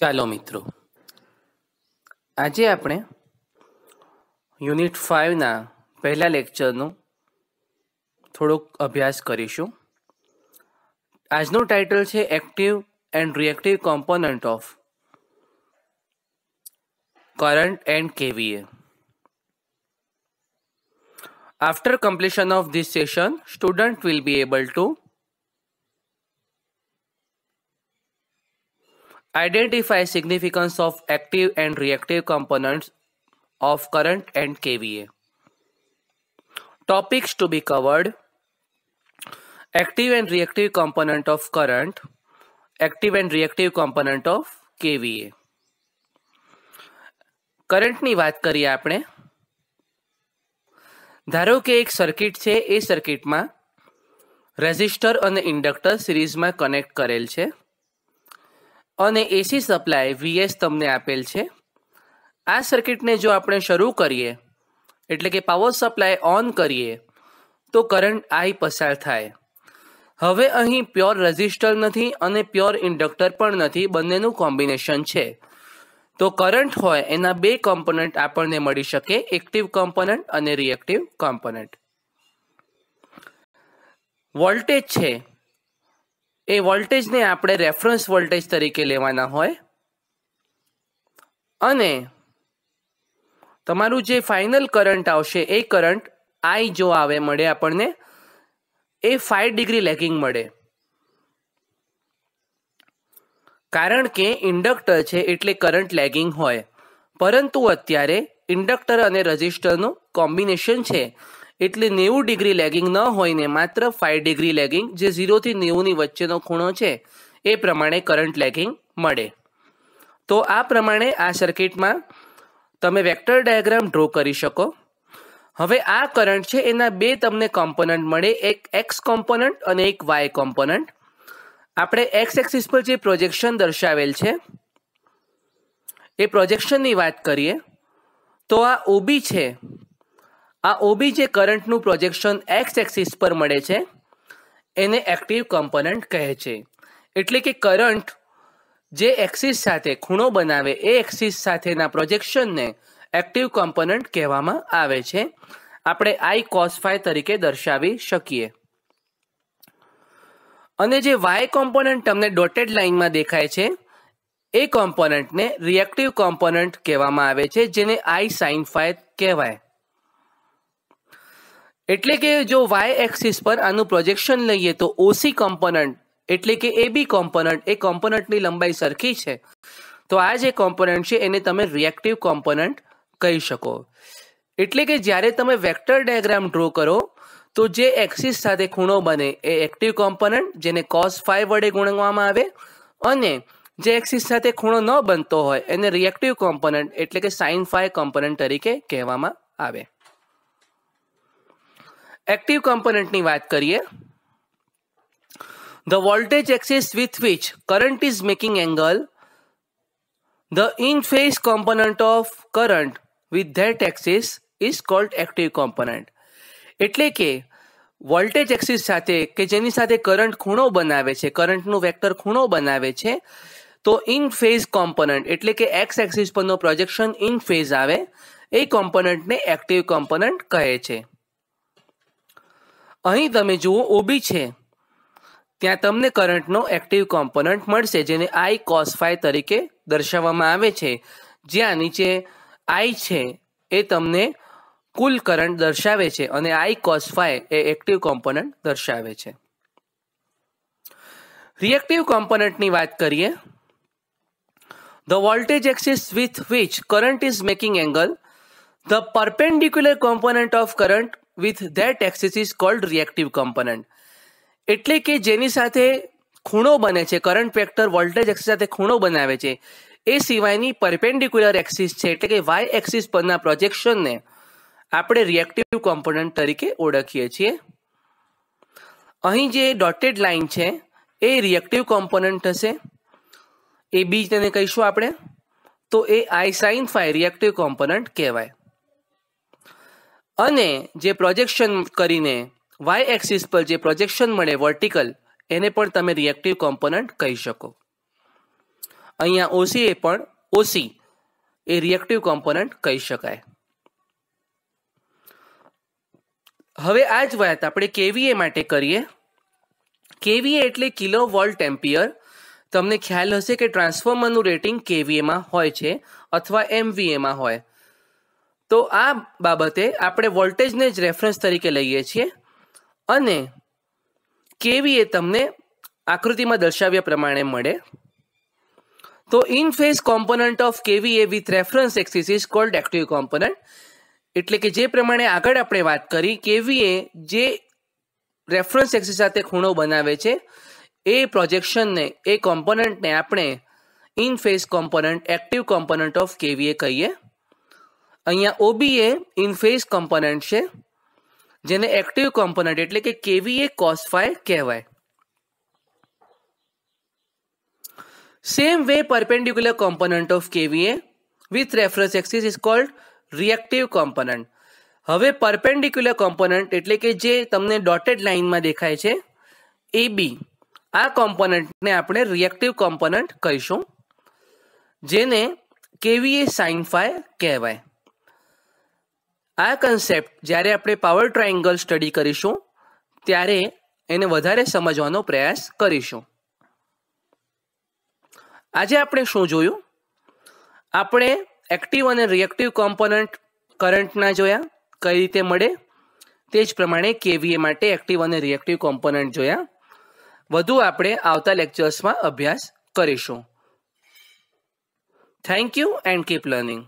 ચાલો મિત્રો આજે આપણે યુનિટ ફાઇવના પહેલા લેક્ચરનો થોડોક અભ્યાસ કરીશું આજનું ટાઇટલ છે active and reactive component of current and kVA after completion of this session student will be able to Identify significance of active and reactive components of current and KVA. Topics to be covered. Active and reactive component of current. Active and reactive component of KVA. કરંટની વાત કરીએ આપણે ધારો કે એક circuit છે એ સર્કિટમાં resistor અને ઇન્ડક્ટર સિરીઝમાં કનેક્ટ કરેલ છે અને એસી સપ્લાય વીએસ તમને આપેલ છે આ સર્કિટને જો આપણે શરૂ કરીએ એટલે કે પાવર સપ્લાય ઓન કરીએ તો કરંટ I પસાર થાય હવે અહીં પ્યોર રેઝિસ્ટર નથી અને પ્યોર ઇન્ડક્ટર પણ નથી બંનેનું કોમ્બિનેશન છે તો કરંટ હોય એના બે કોમ્પોનન્ટ આપણને મળી શકે એક્ટિવ કોમ્પોનન્ટ અને રિએક્ટિવ કોમ્પોનન્ટ વોલ્ટેજ છે એ વોલ્ટેજને આપણે રેફરન્સ વોલ્ટેજ તરીકે લેવાના હોય અને તમારું જે ફાઇનલ કરંટ આવશે એ કરંટ આઈ જો આવે મળે આપણને એ ફાઇવ ડિગ્રી લેગિંગ મળે કારણ કે ઇન્ડક્ટર છે એટલે કરંટ લેગિંગ હોય પરંતુ અત્યારે ઇન્ડક્ટર અને રજિસ્ટરનું કોમ્બિનેશન છે એટલે નેવું ડિગ્રી લેગિંગ ન હોઈને માત્ર ફાઇવ ડિગ્રી લેગિંગ જે ઝીરોથી નેવુંની વચ્ચેનો ખૂણો છે એ પ્રમાણે કરંટ લેગિંગ મળે તો આ પ્રમાણે આ સર્કિટમાં તમે વેક્ટર ડાયાગ્રામ ડ્રો કરી શકો હવે આ કરંટ છે એના બે તમને કોમ્પોનન્ટ મળે એક એક્સ કોમ્પોનન્ટ અને એક વાય કોમ્પોનન્ટ આપણે એક્સ એક્સિસ પર જે પ્રોજેક્શન દર્શાવેલ છે એ પ્રોજેક્શનની વાત કરીએ તો આ ઓબી છે આ ઓબી જે કરંટનું પ્રોજેક્શન એક્સ એક્સિસ પર મળે છે એને એક્ટિવ કમ્પોનન્ટ કહે છે એટલે કે કરંટ જે એક્સિસ સાથે ખૂણો બનાવે એ એક્સિસ સાથેના પ્રોજેક્શનને એક્ટિવ કમ્પોનન્ટ કહેવામાં આવે છે આપણે આઈ કોસ ફાઈ તરીકે દર્શાવી શકીએ અને જે વાય કોમ્પોનન્ટ તમને ડોટેડ લાઇનમાં દેખાય છે એ કોમ્પોનન્ટને રિએક્ટિવ કોમ્પોનન્ટ કહેવામાં આવે છે જેને આઈ સાઇન ફાઈ કહેવાય એટલે કે જો વાય એક્સિસ પર આનું પ્રોજેક્શન લઈએ તો ઓસી કોમ્પોનન્ટ એટલે કે એબી કોમ્પોનન્ટ એ કોમ્પોનન્ટની લંબાઈ સરખી છે તો આ જે કોમ્પોનન્ટ છે એને તમે રિએક્ટિવ કોમ્પોનન્ટ કહી શકો એટલે કે જ્યારે તમે વેક્ટર ડાયાગ્રામ ડ્રો કરો તો જે એક્સિસ સાથે ખૂણો બને એ એક્ટિવ કોમ્પોનન્ટ જેને કોસ ફાઈવ વડે ગુણવામાં આવે અને જે એક્સિસ સાથે ખૂણો ન બનતો હોય એને રિએક્ટિવ કોમ્પોનન્ટ એટલે કે સાઇન ફાઈ કોમ્પોનન્ટ તરીકે કહેવામાં આવે એક્ટિવ કમ્પોનન્ટની વાત કરીએ the voltage axis with which current is making angle the in phase component of current with that axis is called active component એટલે કે વોલ્ટેજ એક્સિસ સાથે કે જેની સાથે કરંટ ખૂણો બનાવે છે કરંટનું વેક્ટર ખૂણો બનાવે છે તો ઇન ફેઝ કોમ્પોનન્ટ એટલે કે એક્સ એક્સિસ પરનો પ્રોજેક્શન ઇન ફેઝ આવે એ કોમ્પોનન્ટને એક્ટિવ કોમ્પોનન્ટ કહે છે અહીં તમે જુઓ ઓબી છે ત્યાં તમને કરંટનો એક્ટિવ કોમ્પોનન્ટ મળશે જેને આઈ કોસ ફાય તરીકે દર્શાવવામાં આવે છે જ્યાં નીચે આઈ છે એ તમને કુલ કરંટ દર્શાવે છે અને આઈ કોસ ફાય એ એક્ટિવ કોમ્પોનન્ટ દર્શાવે છે રિએક્ટિવ કોમ્પોનન્ટની વાત કરીએ the voltage axis with which current is making angle the perpendicular component of current with that taxes is called reactive component એટલે કે જેની સાથે ખૂણો બને છે કરંટ વેક્ટર વોલ્ટેજ એક્સિસ સાથે ખૂણો બનાવે છે એ સિવાયની પરપેન્ડિક્યુલર એક્સિસ છે એટલે કે વાય એક્સિસ પરના પ્રોજેક્શનને આપણે રિએક્ટિવ કોમ્પોનન્ટ તરીકે ઓળખીએ છીએ અહીં જે ડોટેડ લાઇન છે એ રિએક્ટિવ કોમ્પોનન્ટ હશે એ બીજ તેને કહીશું આપણે તો એ I sine phi reactive component કહેવાય અને જે પ્રોજેક્શન કરીને વાય એક્સિસ પર જે પ્રોજેક્શન મળે વર્ટિકલ એને પણ તમે રિએક્ટિવ કોમ્પોનન્ટ કહી શકો અહીંયા OC એ પણ ઓસી એ રિએક્ટિવ કોમ્પોનન્ટ કહી શકાય હવે આ જ વાત આપણે કેવીએ માટે કરીએ કેવીએ એટલે કિલો વોલ્ટ એમ્પિયર તમને ખ્યાલ હશે કે ટ્રાન્સફોર્મરનું રેટિંગ કેવીએમાં હોય છે અથવા એમવીએમાં હોય તો આ બાબતે આપણે વોલ્ટેજને જ રેફરન્સ તરીકે લઈએ છીએ અને kV એ તમને આકૃતિમાં દર્શાવ્યા પ્રમાણે મળે તો in phase component of kVA kVA with reference axis is called active component એટલે કે જે પ્રમાણે આગળ આપણે વાત કરી kVA જે રેફરન્સ એક્સિસ સાથે ખૂણો બનાવે છે એ પ્રોજેક્શનને એ કોમ્પોનન્ટને આપણે in phase component active component of kVA કહીએ અહીંયા ઓબી એ ઇનફેઝ કમ્પોનન્ટ છે જેને એક્ટિવ કોમ્પોનન્ટ એટલે કે કેવીએ કોસ ફાઈ કહેવાય same way perpendicular component of kVA with reference axis is called reactive component હવે પરપેન્ડિક્યુલર કોમ્પોનન્ટ એટલે કે જે તમને ડોટેડ લાઇનમાં દેખાય છે એ બી આ કોમ્પોનન્ટને આપણે રિએક્ટિવ કોમ્પોનન્ટ કહીશું જેને કેવીએ સાઇન ફાય કહેવાય આ કન્સેપ્ટ જ્યારે આપણે પાવર ટ્રાયેંગલ સ્ટડી કરીશું ત્યારે એને વધારે સમજવાનો પ્રયાસ કરીશું આજે આપણે શું જોયું આપણે એક્ટિવ અને રિએક્ટિવ કોમ્પોનન્ટ કરંટના જોયા કઈ રીતે મળે તે જ પ્રમાણે કેવીએ માટે એક્ટિવ અને રિએક્ટિવ કોમ્પોનન્ટ જોયા વધુ આપણે આવતા લેક્ચર્સમાં અભ્યાસ કરીશું thank you and keep learning